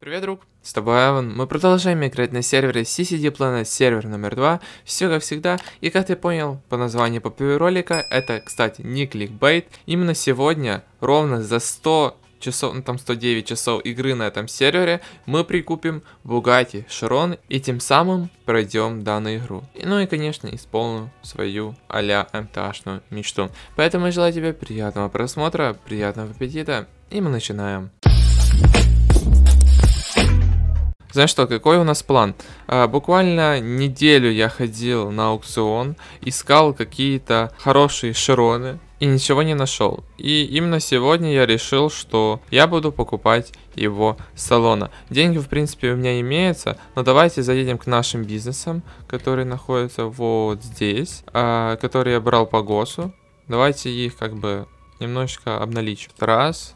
Привет, друг! С тобой Эван. Мы продолжаем играть на сервере CCD Planet, сервер номер 2. Все как всегда. И как ты понял по названию по ролика, это, кстати, не кликбейт. Именно сегодня, ровно за 100 часов, ну там 109 часов игры на этом сервере, мы прикупим Bugatti Chiron и тем самым пройдем данную игру. И, ну и конечно исполню свою а-ля МТАшную эм мечту. Поэтому я желаю тебе приятного просмотра, приятного аппетита и мы начинаем. Знаешь что, какой у нас план? А, буквально неделю я ходил на аукцион, искал какие-то хорошие широны и ничего не нашел. И именно сегодня я решил, что я буду покупать его с салона. Деньги, в принципе, у меня имеются, но давайте заедем к нашим бизнесам, которые находятся вот здесь, а, которые я брал по ГОСу. Давайте их как бы немножечко обналичим. Раз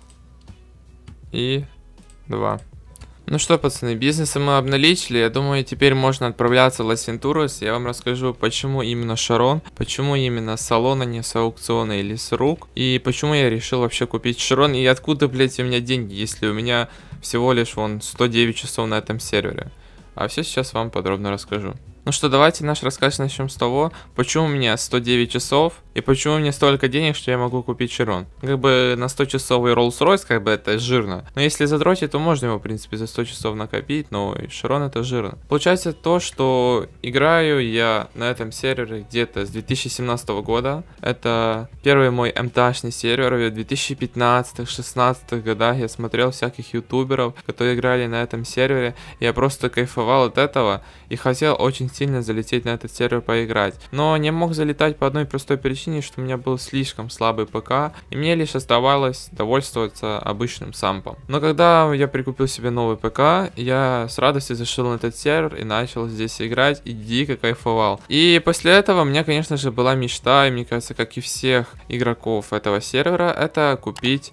и два. Ну что, пацаны, бизнесы мы обналичили. Я думаю, теперь можно отправляться в Лас-Вентурус. Я вам расскажу, почему именно Шарон, почему именно с салона, не с аукциона или с рук. И почему я решил вообще купить Шарон. И откуда, блядь, у меня деньги, если у меня всего лишь, вон, 109 часов на этом сервере. А все сейчас вам подробно расскажу. Ну что, давайте наш рассказ начнем с того, почему у меня 109 часов и почему мне столько денег, что я могу купить Чирон? Как бы на 100-часовый Rolls-Royce, как бы это жирно. Но если задротить, то можно его, в принципе, за 100 часов накопить, но и Широн это жирно. Получается то, что играю я на этом сервере где-то с 2017 года. Это первый мой МТАшный эм сервер. В 2015-16 годах я смотрел всяких ютуберов, которые играли на этом сервере. Я просто кайфовал от этого и хотел очень сильно залететь на этот сервер поиграть. Но не мог залетать по одной простой причине ощущение, что у меня был слишком слабый ПК, и мне лишь оставалось довольствоваться обычным сампом. Но когда я прикупил себе новый ПК, я с радостью зашел на этот сервер и начал здесь играть и дико кайфовал. И после этого у меня, конечно же, была мечта, и мне кажется, как и всех игроков этого сервера, это купить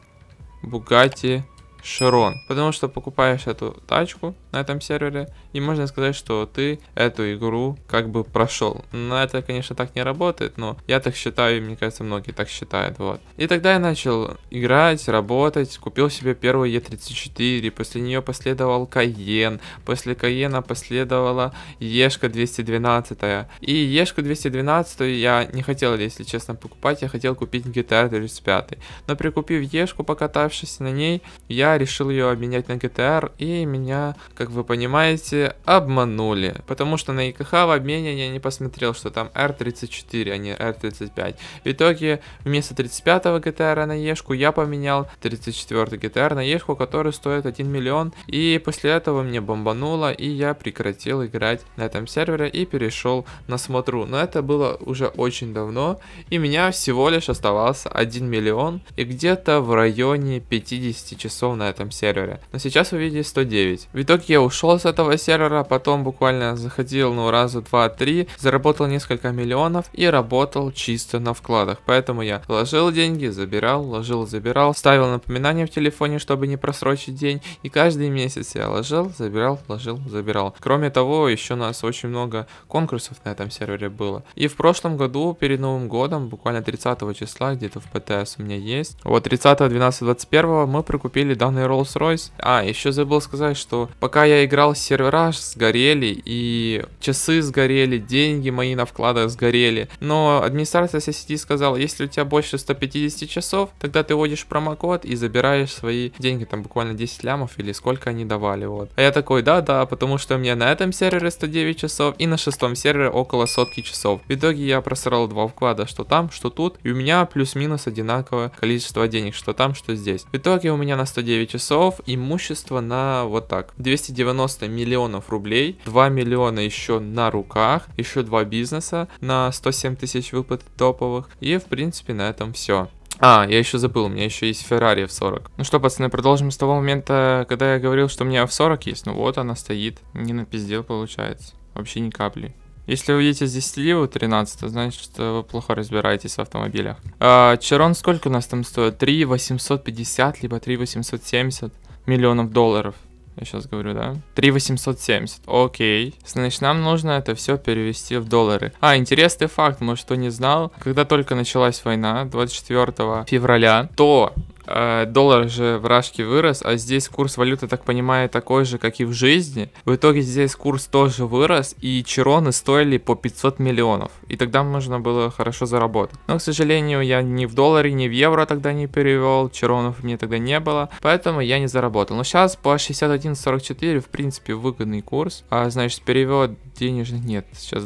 Bugatti Шерон. Потому что покупаешь эту тачку на этом сервере, и можно сказать, что ты эту игру как бы прошел. Но это, конечно, так не работает, но я так считаю, и мне кажется, многие так считают, вот. И тогда я начал играть, работать, купил себе первую е 34 после нее последовал Каен, после Каена последовала Ешка 212. И Ешку 212 я не хотел, если честно, покупать, я хотел купить GTA 35. Но прикупив Ешку, покатавшись на ней, я решил ее обменять на GTR, и меня, как вы понимаете, обманули. Потому что на ИКХ в обмене я не посмотрел, что там R34, а не R35. В итоге вместо 35 GTR на Ешку я поменял 34 GTR на Ешку, который стоит 1 миллион. И после этого мне бомбануло, и я прекратил играть на этом сервере и перешел на смотру. Но это было уже очень давно, и меня всего лишь оставался 1 миллион, и где-то в районе 50 часов на этом сервере. Но сейчас вы видите 109. В итоге я ушел с этого сервера, потом буквально заходил, ну, раза 2-3, заработал несколько миллионов и работал чисто на вкладах. Поэтому я ложил деньги, забирал, ложил, забирал, ставил напоминания в телефоне, чтобы не просрочить день. И каждый месяц я ложил, забирал, ложил, забирал. Кроме того, еще у нас очень много конкурсов на этом сервере было. И в прошлом году, перед Новым годом, буквально 30 числа, где-то в ПТС у меня есть, вот 30 12 21 мы прикупили дам явный Rolls-Royce. А, еще забыл сказать, что пока я играл, сервера сгорели, и часы сгорели, деньги мои на вкладах сгорели. Но администрация сети сказала, если у тебя больше 150 часов, тогда ты вводишь промокод и забираешь свои деньги, там буквально 10 лямов или сколько они давали, вот. А я такой, да-да, потому что у меня на этом сервере 109 часов и на шестом сервере около сотки часов. В итоге я просрал два вклада, что там, что тут, и у меня плюс-минус одинаковое количество денег, что там, что здесь. В итоге у меня на 109 9 часов, имущество на вот так, 290 миллионов рублей, 2 миллиона еще на руках, еще 2 бизнеса на 107 тысяч выплат топовых, и в принципе на этом все. А, я еще забыл, у меня еще есть Феррари в 40. Ну что, пацаны, продолжим с того момента, когда я говорил, что у меня в 40 есть. Ну вот она стоит, не на напиздел получается. Вообще ни капли. Если вы едете здесь сливу 13, значит, что вы плохо разбираетесь в автомобилях. А, сколько у нас там стоит? 3 850, либо 3 870 миллионов долларов. Я сейчас говорю, да? 3 870. Окей. Значит, нам нужно это все перевести в доллары. А, интересный факт, может, кто не знал. Когда только началась война, 24 февраля, то Э, доллар же в Рашке вырос, а здесь курс валюты, так понимаю, такой же, как и в жизни. В итоге здесь курс тоже вырос, и чироны стоили по 500 миллионов. И тогда можно было хорошо заработать. Но, к сожалению, я ни в долларе, ни в евро тогда не перевел, чиронов, мне тогда не было, поэтому я не заработал. Но сейчас по 61.44, в принципе, выгодный курс. А, значит, перевод денежных нет. Сейчас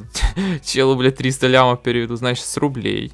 челу, бля 300 лямов переведу, значит, с рублей.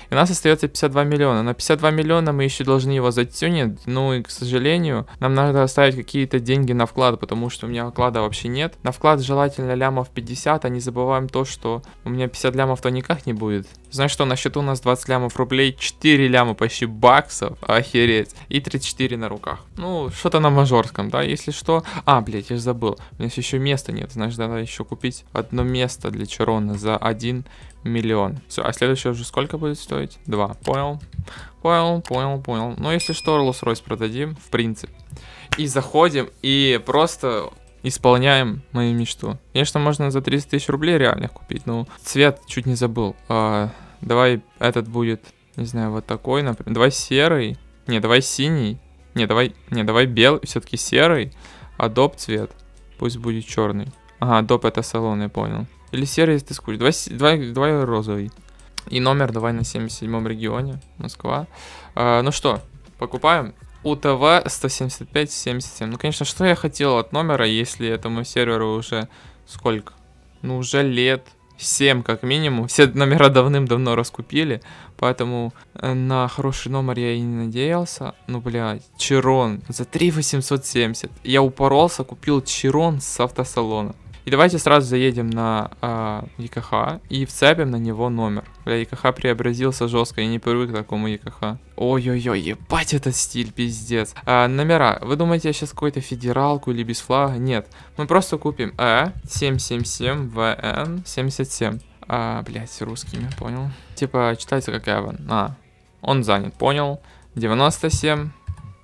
И у нас остается 52 миллиона. На 52 миллиона мы еще должны его затюнить. Ну и, к сожалению, нам надо оставить какие-то деньги на вклад, потому что у меня вклада вообще нет. На вклад желательно лямов 50, а не забываем то, что у меня 50 лямов то никак не будет. Знаешь что, на счету у нас 20 лямов рублей, 4 ляма почти баксов, охереть, и 34 на руках. Ну, что-то на мажорском, да, если что. А, блядь, я же забыл, у меня еще места нет, значит, надо еще купить одно место для Чарона за 1 миллион. Все, а следующее уже сколько будет стоить? Два. Понял. Понял, понял, понял. Но ну, если что, Rolls-Royce продадим, в принципе. И заходим, и просто исполняем мою мечту. Конечно, можно за 30 тысяч рублей реальных купить, но цвет чуть не забыл. А, давай этот будет, не знаю, вот такой, например. Давай серый. Не, давай синий. Не, давай, не, давай белый, все-таки серый. Адоп цвет. Пусть будет черный. Ага, доп это салон, я понял. Или серый, если ты скучишь? Давай, давай, давай розовый. И номер давай на 77 регионе, Москва. А, ну что, покупаем. УТВ 175-77. Ну, конечно, что я хотел от номера, если этому серверу уже сколько? Ну, уже лет 7 как минимум. Все номера давным-давно раскупили, поэтому э, на хороший номер я и не надеялся. Ну, блядь, Чирон за 3870. Я упоролся, купил Чирон с автосалона. И давайте сразу заедем на э, а, ЕКХ и вцепим на него номер. Бля, ЕКХ преобразился жестко, я не привык к такому ЕКХ. Ой-ой-ой, ебать этот стиль, пиздец. Э, номера. Вы думаете, я сейчас какую-то федералку или без флага? Нет. Мы просто купим Э 777 ВН 77. А, блять, русскими, понял. Типа, читается как Эван. А, он занят, понял. 97,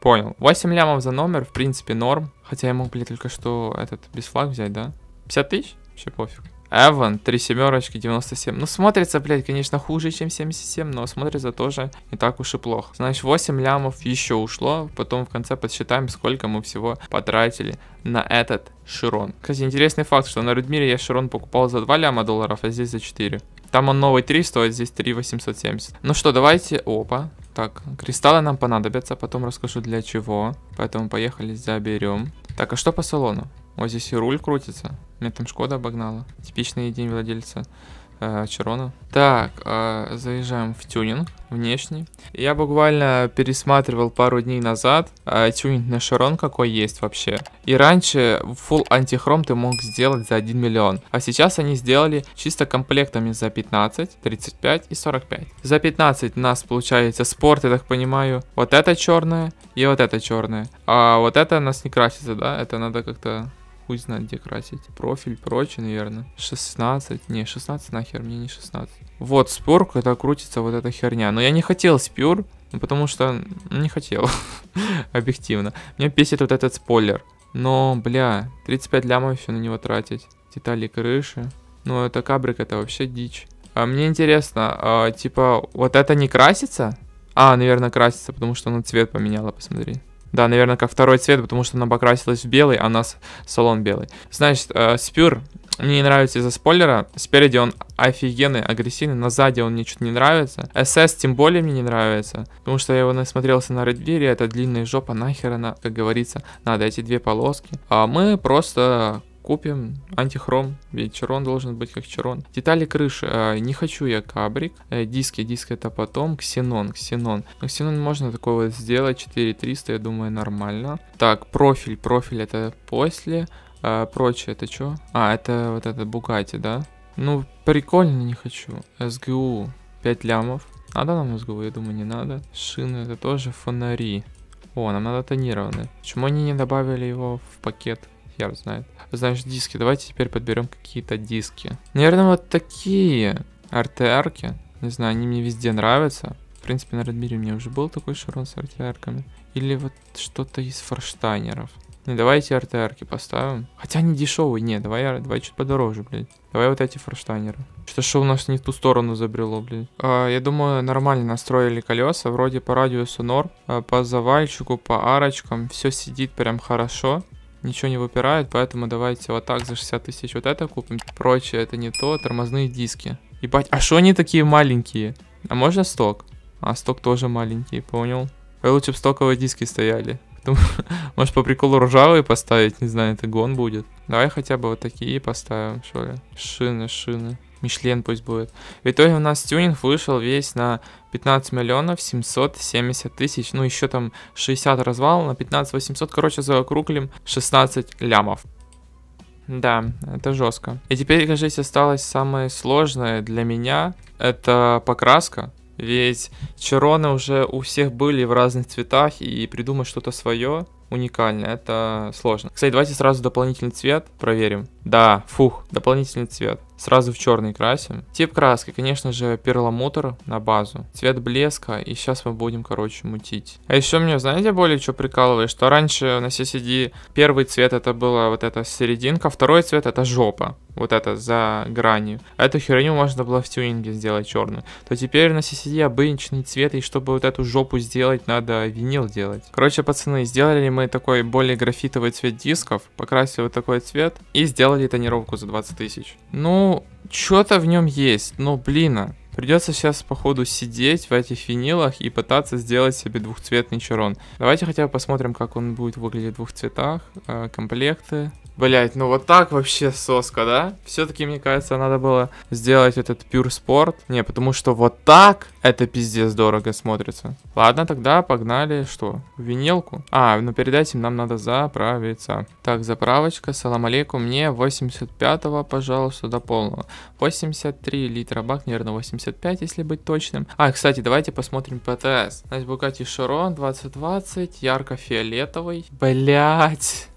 понял. 8 лямов за номер, в принципе, норм. Хотя я мог, блядь, только что этот без флаг взять, да? 50 тысяч? Вообще пофиг. Эван, три семерочки, 97. Ну, смотрится, блядь, конечно, хуже, чем 77, но смотрится тоже не так уж и плохо. Значит, 8 лямов еще ушло, потом в конце подсчитаем, сколько мы всего потратили на этот Широн. Кстати, интересный факт, что на Рудмире я Широн покупал за 2 ляма долларов, а здесь за 4. Там он новый 3 стоит, здесь 3 870. Ну что, давайте... Опа. Так, кристаллы нам понадобятся, потом расскажу для чего. Поэтому поехали, заберем. Так, а что по салону? Вот здесь и руль крутится. Меня там Шкода обогнала. Типичный день владельца э, Так, э, заезжаем в тюнинг внешний. Я буквально пересматривал пару дней назад э, тюнинг на Широн, какой есть вообще. И раньше full антихром ты мог сделать за 1 миллион. А сейчас они сделали чисто комплектами за 15, 35 и 45. За 15 у нас получается спорт, я так понимаю. Вот это черное и вот это черное. А вот это у нас не красится, да? Это надо как-то хуй знает где красить. Профиль, прочее, наверное. 16, не, 16 нахер, мне не 16. Вот, спор, когда крутится вот эта херня. Но я не хотел спюр, ну, потому что ну, не хотел, объективно. Меня бесит вот этот спойлер. Но, бля, 35 лямов все на него тратить. Детали крыши. Ну, это кабрик, это вообще дичь. А мне интересно, а, типа, вот это не красится? А, наверное, красится, потому что она ну, цвет поменяла, посмотри. Да, наверное, как второй цвет, потому что она покрасилась в белый, а у нас салон белый. Значит, э, спюр мне не нравится из-за спойлера. Спереди он офигенный, агрессивный, на сзади он мне что-то не нравится. СС тем более мне не нравится, потому что я его насмотрелся на Редбери, это длинная жопа, нахер она, как говорится, надо эти две полоски. А мы просто купим. Антихром, ведь черон должен быть как черон. Детали крыши, а, не хочу я кабрик. Э, диски, диск это потом. Ксенон, ксенон. Но ну, ксенон можно такой вот сделать, 4300, я думаю, нормально. Так, профиль, профиль это после. А, прочее, это что? А, это вот это Бугати, да? Ну, прикольно, не хочу. СГУ 5 лямов. Надо нам СГУ? Я думаю, не надо. Шины это тоже фонари. О, нам надо тонированные Почему они не добавили его в пакет? хер знает. Значит, диски. Давайте теперь подберем какие-то диски. Наверное, вот такие RTR-ки. Не знаю, они мне везде нравятся. В принципе, на Redmi у меня уже был такой шарон с RTR-ками. Или вот что-то из форштайнеров. Не, давайте RTR-ки поставим. Хотя они дешевые. Не, давай, давай чуть подороже, блядь. Давай вот эти форштайнеры. Что что у нас не в ту сторону забрело, блядь. А, я думаю, нормально настроили колеса. Вроде по радиусу норм. А по завальчику, по арочкам. Все сидит прям хорошо ничего не выпирает, поэтому давайте вот так за 60 тысяч вот это купим. Прочее, это не то, тормозные диски. Ебать, а что они такие маленькие? А можно сток? А, сток тоже маленький, понял? Ой, лучше бы стоковые диски стояли. может, по приколу ржавые поставить, не знаю, это гон будет. Давай хотя бы вот такие поставим, что ли. Шины, шины. Мишлен пусть будет. В итоге у нас тюнинг вышел весь на 15 миллионов 770 тысяч. Ну, еще там 60 развал на 15 800. Короче, заокруглим 16 лямов. Да, это жестко. И теперь, кажется, осталось самое сложное для меня. Это покраска. Ведь чероны уже у всех были в разных цветах, и придумать что-то свое уникально, это сложно. Кстати, давайте сразу дополнительный цвет проверим. Да, фух, дополнительный цвет. Сразу в черный красим. Тип краски, конечно же, перламутр на базу. Цвет блеска, и сейчас мы будем, короче, мутить. А еще мне, знаете, более что прикалывает, что раньше на CCD первый цвет это была вот эта серединка, второй цвет это жопа. Вот это за гранью. Эту херню можно было в тюнинге сделать черную. То теперь на CCD обычный цвет, и чтобы вот эту жопу сделать, надо винил делать. Короче, пацаны, сделали мы такой более графитовый цвет дисков, покрасили вот такой цвет и сделали тонировку за 20 тысяч. Ну, что-то в нем есть, но ну, блин, а. Придется сейчас походу сидеть в этих винилах и пытаться сделать себе двухцветный чарон. Давайте хотя бы посмотрим, как он будет выглядеть в двух цветах, э, комплекты. Блять, ну вот так вообще соска, да? Все-таки, мне кажется, надо было сделать этот Pure Sport. Не, потому что вот так это пиздец дорого смотрится. Ладно, тогда погнали, что? Винилку? А, ну перед этим нам надо заправиться. Так, заправочка, салам алейкум. Мне 85-го, пожалуйста, до полного. 83 литра бак, наверное, 80 55, если быть точным. А, кстати, давайте посмотрим ПТС. Значит, Bugatti Chiron 2020, ярко-фиолетовый. Блять.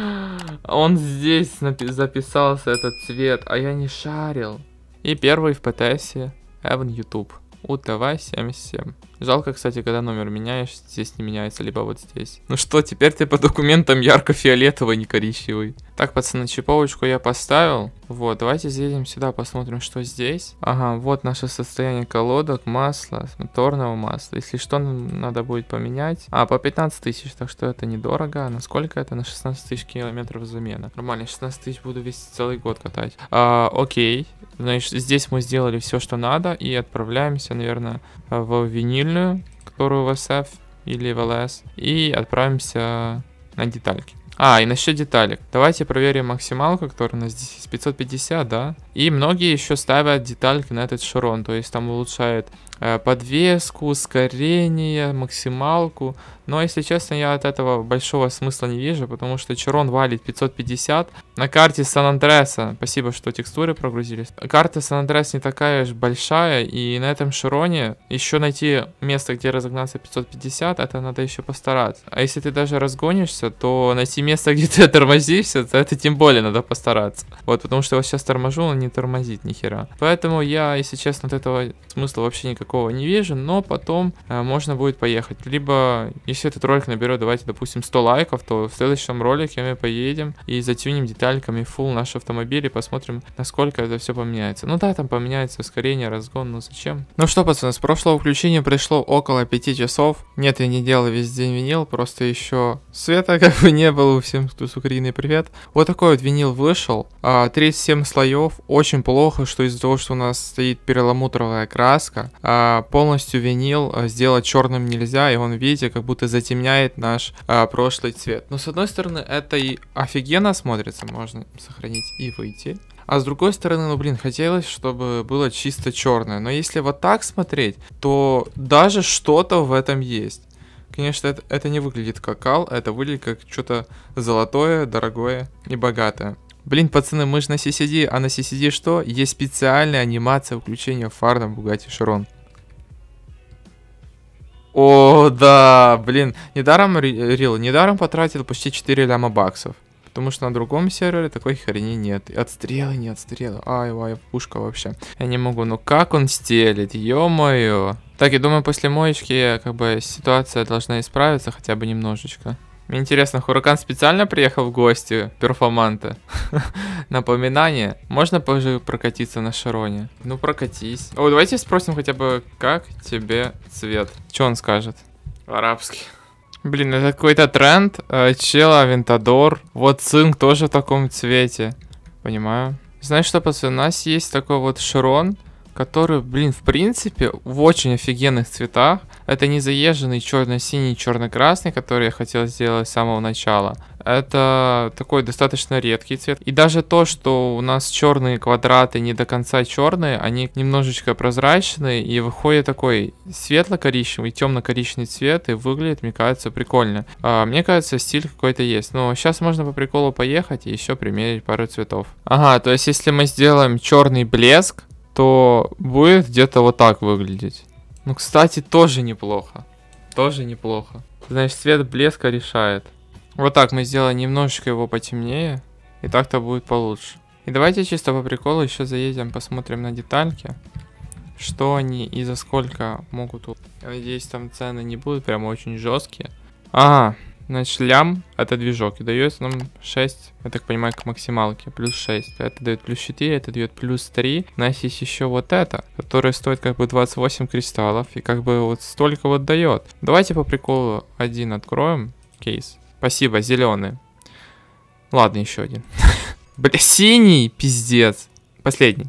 Он здесь записался, этот цвет, а я не шарил. И первый в ПТСе Evan YouTube. УТВ-77. Жалко, кстати, когда номер меняешь, здесь не меняется, либо вот здесь. Ну что, теперь ты по документам ярко-фиолетовый, не коричневый. Так, пацаны, чиповочку я поставил. Вот, давайте заедем сюда, посмотрим, что здесь. Ага, вот наше состояние колодок, масла, моторного масла. Если что, надо будет поменять. А, по 15 тысяч, так что это недорого. А сколько это? На 16 тысяч километров замена. Нормально, 16 тысяч буду весь целый год катать. А, окей, значит, здесь мы сделали все, что надо. И отправляемся, наверное, в винильную, которую в SF или в ЛС. И отправимся на детальки. А, и насчет деталек. Давайте проверим максималку, которая у нас здесь 550, да? И многие еще ставят детальки на этот шарон, то есть там улучшают э, подвеску, ускорение, максималку. Но, если честно, я от этого большого смысла не вижу, потому что Чирон валит 550. На карте Сан-Андреаса, спасибо, что текстуры прогрузились. Карта Сан-Андреас не такая уж большая, и на этом Широне еще найти место, где разогнаться 550, это надо еще постараться. А если ты даже разгонишься, то найти место, где ты тормозишься, то это тем более надо постараться. Вот, потому что я сейчас торможу, он не тормозит ни хера. Поэтому я, если честно, от этого смысла вообще никакого не вижу, но потом э, можно будет поехать. Либо, если если этот ролик наберет, давайте, допустим, 100 лайков, то в следующем ролике мы поедем и затюнем детальками full наш автомобиль и посмотрим, насколько это все поменяется. Ну да, там поменяется ускорение, разгон, но зачем? Ну что, пацаны, с прошлого включения пришло около 5 часов. Нет, я не делал весь день винил, просто еще света как бы не было. Всем кто с Украины привет. Вот такой вот винил вышел. 37 а, слоев. Очень плохо, что из-за того, что у нас стоит перламутровая краска, а, полностью винил а, сделать черным нельзя, и он, видите, как будто затемняет наш а, прошлый цвет. Но ну, с одной стороны это и офигенно смотрится, можно сохранить и выйти. А с другой стороны, ну блин, хотелось, чтобы было чисто черное. Но если вот так смотреть, то даже что-то в этом есть. Конечно, это, это не выглядит как кал, это выглядит как что-то золотое, дорогое и богатое. Блин, пацаны, мы же на CCD, а на CCD что? Есть специальная анимация включения фар на Bugatti Chiron. О, да, блин, недаром, Рил, недаром потратил почти 4 ляма баксов. Потому что на другом сервере такой хрени нет. И отстрелы, не отстрелы. Ай, ай, пушка вообще. Я не могу, ну как он стелит, ё-моё. Так, я думаю, после моечки, как бы, ситуация должна исправиться хотя бы немножечко. Мне интересно, Хуракан специально приехал в гости перформанта? Напоминание. Можно позже прокатиться на Шароне? Ну, прокатись. О, давайте спросим хотя бы, как тебе цвет? Что он скажет? Арабский. Блин, это какой-то тренд. Э, Чела, Вентадор. Вот Цинк тоже в таком цвете. Понимаю. Знаешь что, пацаны, у нас есть такой вот Шарон, который, блин, в принципе, в очень офигенных цветах. Это не заезженный черно-синий, черно-красный, который я хотел сделать с самого начала. Это такой достаточно редкий цвет. И даже то, что у нас черные квадраты не до конца черные, они немножечко прозрачные, и выходит такой светло-коричневый, темно-коричневый цвет, и выглядит, мне кажется, прикольно. А, мне кажется, стиль какой-то есть. Но сейчас можно по приколу поехать и еще примерить пару цветов. Ага, то есть если мы сделаем черный блеск, то будет где-то вот так выглядеть. Ну, кстати, тоже неплохо. Тоже неплохо. Значит, цвет блеска решает. Вот так мы сделаем немножечко его потемнее. И так-то будет получше. И давайте чисто по приколу еще заедем, посмотрим на детальки. Что они и за сколько могут... Я надеюсь, там цены не будут прям очень жесткие. Ага, Значит, лям это движок. И дает нам 6, я так понимаю, к максималке. Плюс 6. Это дает плюс 4, это дает плюс 3. У нас есть еще вот это, которое стоит как бы 28 кристаллов. И как бы вот столько вот дает. Давайте по приколу один откроем. Кейс. Спасибо, зеленый. Ладно, еще один. Бля, синий, пиздец. Последний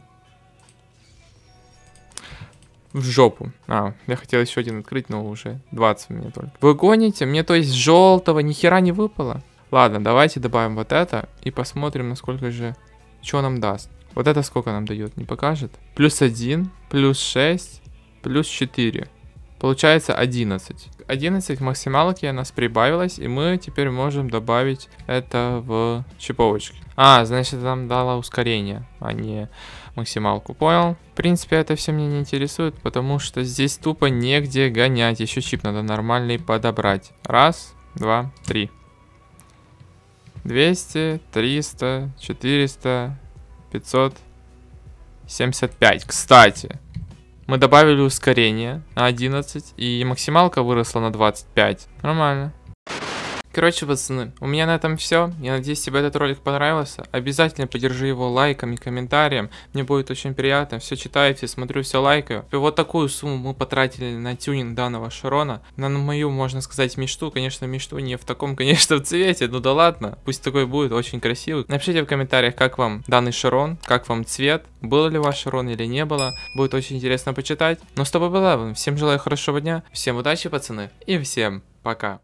в жопу. А, я хотел еще один открыть, но уже 20 мне только. Вы гоните? Мне то есть желтого ни хера не выпало. Ладно, давайте добавим вот это и посмотрим, насколько же, что нам даст. Вот это сколько нам дает, не покажет? Плюс 1, плюс 6, плюс 4. Получается 11. 11 максималки у нас прибавилось, и мы теперь можем добавить это в чиповочки. А, значит, нам дало ускорение, а не максималку, понял? В принципе, это все меня не интересует, потому что здесь тупо негде гонять. Еще чип надо нормальный подобрать. Раз, два, три. 200, 300, 400, 500, 75. Кстати, мы добавили ускорение на 11, и максималка выросла на 25. Нормально. Короче, пацаны, у меня на этом все. Я надеюсь, тебе этот ролик понравился. Обязательно поддержи его лайком и комментарием. Мне будет очень приятно. Все читаю, все смотрю, все лайкаю. И вот такую сумму мы потратили на тюнинг данного Шарона. На мою, можно сказать, мечту. Конечно, мечту не в таком, конечно, цвете. Ну да ладно. Пусть такой будет, очень красивый. Напишите в комментариях, как вам данный Шарон, как вам цвет. Был ли ваш Шарон или не было. Будет очень интересно почитать. Ну с тобой было, Всем желаю хорошего дня. Всем удачи, пацаны. И всем пока.